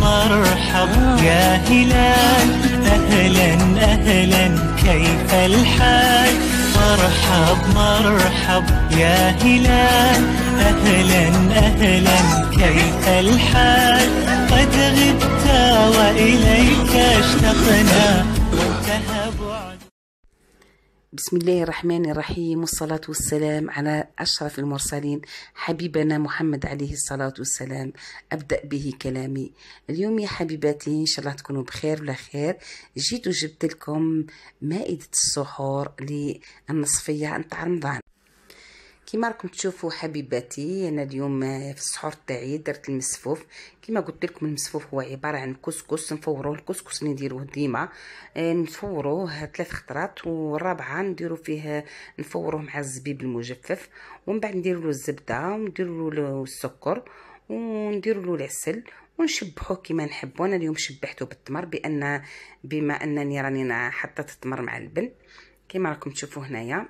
مرحب يا هلال أهلا أهلا كيف الحال مرحب مرحب يا هلال أهلا أهلا كيف الحال قد غبت وإليك اشتقنا بسم الله الرحمن الرحيم والصلاة والسلام على أشرف المرسلين حبيبنا محمد عليه الصلاة والسلام أبدأ به كلامي اليوم يا حبيباتي إن شاء الله تكونوا بخير ولا خير جيت وجبت لكم مائدة السحور للنصفية عن رمضان كيما راكم تشوفوا حبيباتي انا اليوم في السحور تاعي درت المسفوف كيما قلت لكم المسفوف هو عباره عن كسكس نفوروه الكسكس اللي نديروه ديما آه، نفوروه ثلاث خطرات والرابعه نديرو فيه نفوروه مع الزبيب المجفف ومن بعد نديرو له الزبده وندير له السكر وندير له العسل ونشبحوه كيما نحبو انا اليوم شبحته بالتمر بان بما انني راني حطيت التمر مع البن كيما راكم تشوفوا هنايا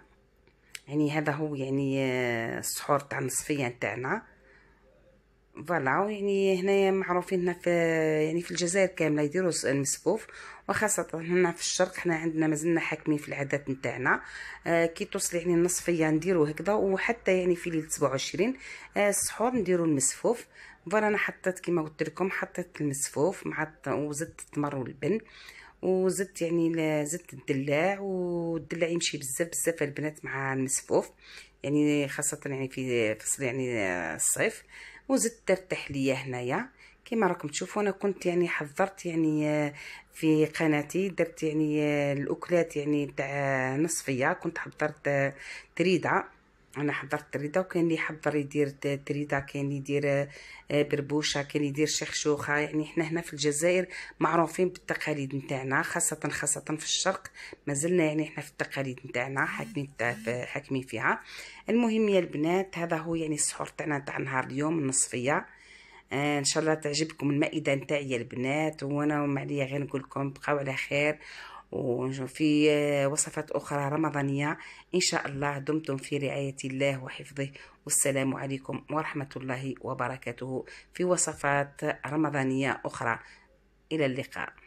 يعني هذا هو يعني آه، السحور تاع النصفيه تاعنا فوالا يعني هنايا معروفين هنا في يعني في الجزائر كامله يديروا المسفوف وخاصه هنا في الشرق حنا عندنا مازلنا حاكمين في العادات نتاعنا آه كي توصل يعني النصفيه نديرو هكذا وحتى يعني في ليله 27 آه السحور نديرو المسفوف فوالا انا حطيت كما قلت لكم حطيت المسفوف مع وزدت التمر واللبن وزدت يعني زدت الدلاع والدلاع يمشي بزاف بزاف البنات مع المسفوف يعني خاصه يعني في فصل يعني آه، الصيف آه وزدت ترتاح ليا هنايا كما راكم تشوفوا انا كنت يعني حضرت يعني آه، في قناتي درت يعني آه، الاكلات يعني تاع آه، نصفيه كنت حضرت تريده انا حضرت تريده وكان اللي يحضر يدير تريده كان يدير آه، بربوشه كان يدير شخشوخه يعني احنا هنا في الجزائر معروفين بالتقاليد نتاعنا خاصه خاصه في الشرق مازلنا يعني احنا في التقاليد نتاعنا حاكمين حاكمين فيها المهم يا البنات هذا هو يعني السحور تاعنا تاع نهار اليوم النصفيه آه، ان شاء الله تعجبكم المائده نتاعي يا البنات وانا ما عليا غير نقول لكم بقاو على خير وفي آه، وصفات أخرى رمضانية إن شاء الله دمتم في رعاية الله وحفظه والسلام عليكم ورحمة الله وبركاته في وصفات رمضانية أخرى إلى اللقاء